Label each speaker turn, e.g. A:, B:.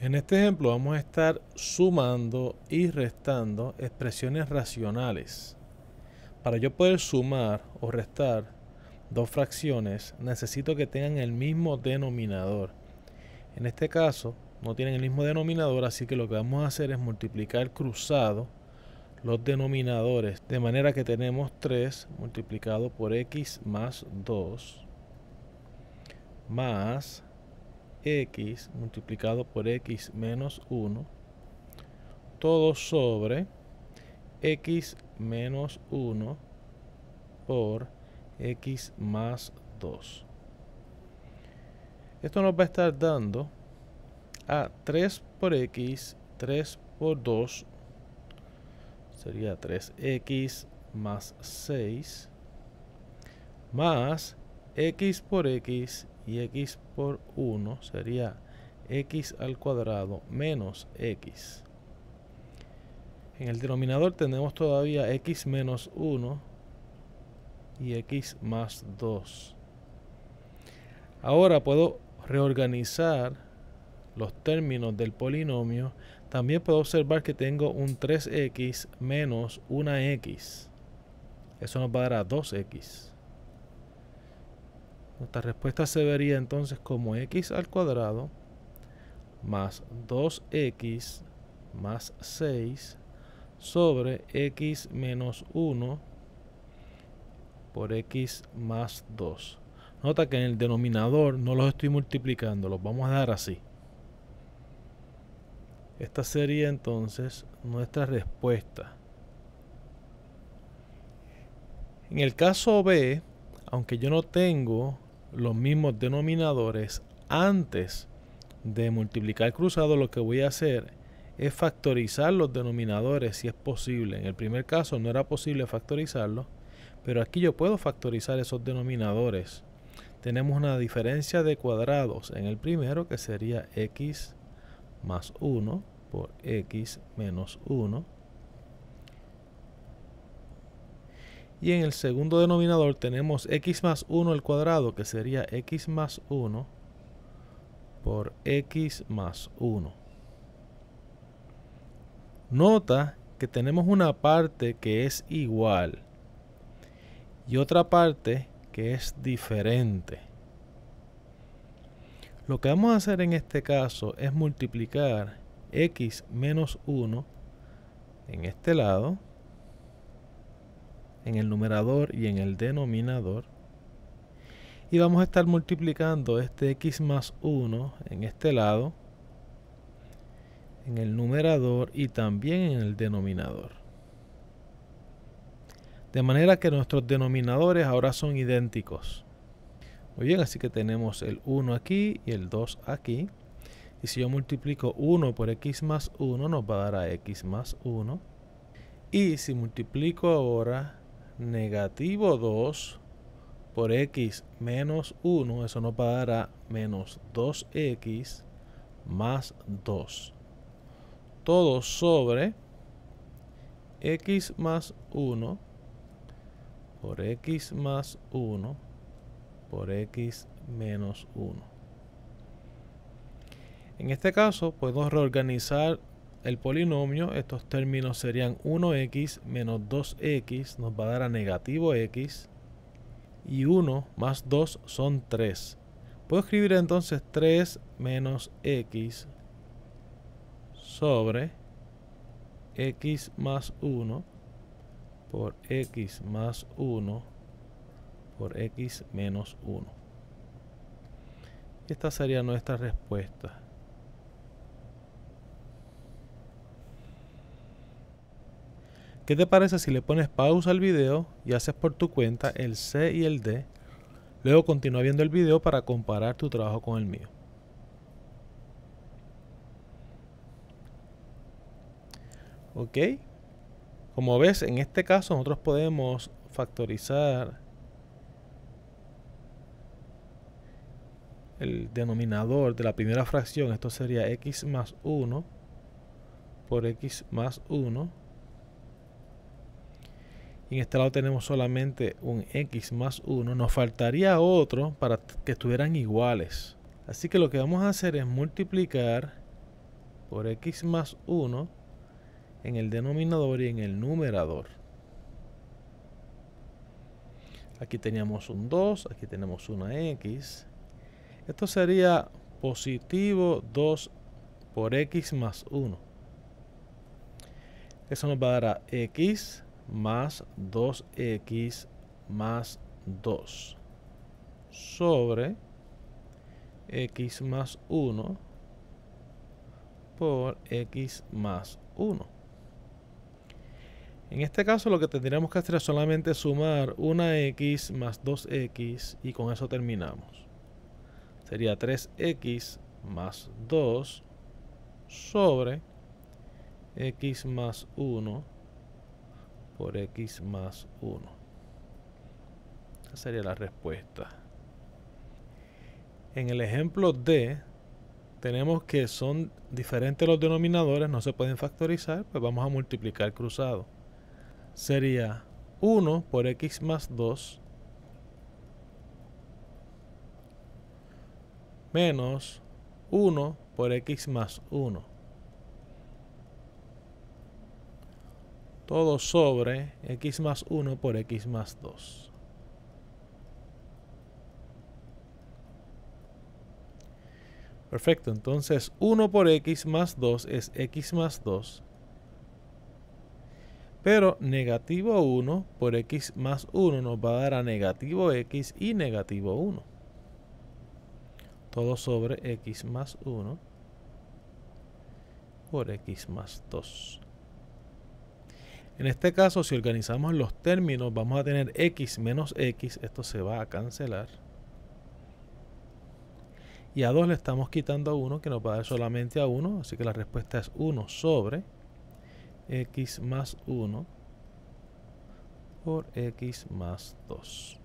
A: En este ejemplo vamos a estar sumando y restando expresiones racionales. Para yo poder sumar o restar dos fracciones necesito que tengan el mismo denominador. En este caso no tienen el mismo denominador así que lo que vamos a hacer es multiplicar cruzado los denominadores de manera que tenemos 3 multiplicado por x más 2 más x multiplicado por x menos 1, todo sobre x menos 1 por x más 2. Esto nos va a estar dando a 3 por x, 3 por 2, sería 3x más 6, más x por x y x por 1 sería x al cuadrado menos x. En el denominador tenemos todavía x menos 1 y x más 2. Ahora puedo reorganizar los términos del polinomio. También puedo observar que tengo un 3x menos 1x. Eso nos va a dar a 2x. Nuestra respuesta se vería entonces como x al cuadrado más 2x más 6 sobre x menos 1 por x más 2. Nota que en el denominador no los estoy multiplicando, los vamos a dar así. Esta sería entonces nuestra respuesta. En el caso B, aunque yo no tengo los mismos denominadores antes de multiplicar cruzado, lo que voy a hacer es factorizar los denominadores si es posible. En el primer caso no era posible factorizarlo pero aquí yo puedo factorizar esos denominadores. Tenemos una diferencia de cuadrados en el primero que sería x más 1 por x menos 1 Y en el segundo denominador tenemos x más 1 al cuadrado, que sería x más 1 por x más 1. Nota que tenemos una parte que es igual y otra parte que es diferente. Lo que vamos a hacer en este caso es multiplicar x menos 1 en este lado en el numerador y en el denominador. Y vamos a estar multiplicando este x más 1 en este lado, en el numerador y también en el denominador. De manera que nuestros denominadores ahora son idénticos. Muy bien, así que tenemos el 1 aquí y el 2 aquí. Y si yo multiplico 1 por x más 1, nos va a dar a x más 1. Y si multiplico ahora negativo 2 por x menos 1, eso nos va menos 2x más 2. Todo sobre x más 1 por x más 1 por x menos 1. En este caso puedo reorganizar el polinomio, estos términos serían 1x menos 2x, nos va a dar a negativo x, y 1 más 2 son 3. Puedo escribir entonces 3 menos x sobre x más 1 por x más 1 por x menos 1. Esta sería nuestra respuesta. ¿Qué te parece si le pones pausa al video y haces por tu cuenta el C y el D? Luego continúa viendo el video para comparar tu trabajo con el mío. ¿Ok? Como ves, en este caso nosotros podemos factorizar el denominador de la primera fracción. Esto sería x más 1 por x más 1 en este lado tenemos solamente un x más 1, nos faltaría otro para que estuvieran iguales. Así que lo que vamos a hacer es multiplicar por x más 1 en el denominador y en el numerador. Aquí teníamos un 2, aquí tenemos una x. Esto sería positivo 2 por x más 1. Eso nos va a dar a x más 2x más 2 sobre x más 1 por x más 1. En este caso lo que tendríamos que hacer es solamente sumar 1x más 2x y con eso terminamos. Sería 3x más 2 sobre x más 1 por x más 1. Esa sería la respuesta. En el ejemplo D, tenemos que son diferentes los denominadores, no se pueden factorizar, pues vamos a multiplicar cruzado. Sería 1 por x más 2 menos 1 por x más 1. todo sobre x más 1 por x más 2. Perfecto, entonces 1 por x más 2 es x más 2. Pero negativo 1 por x más 1 nos va a dar a negativo x y negativo 1. Todo sobre x más 1 por x más 2. En este caso, si organizamos los términos, vamos a tener x menos x, esto se va a cancelar. Y a 2 le estamos quitando a 1, que nos va a dar solamente a 1, así que la respuesta es 1 sobre x más 1 por x más 2.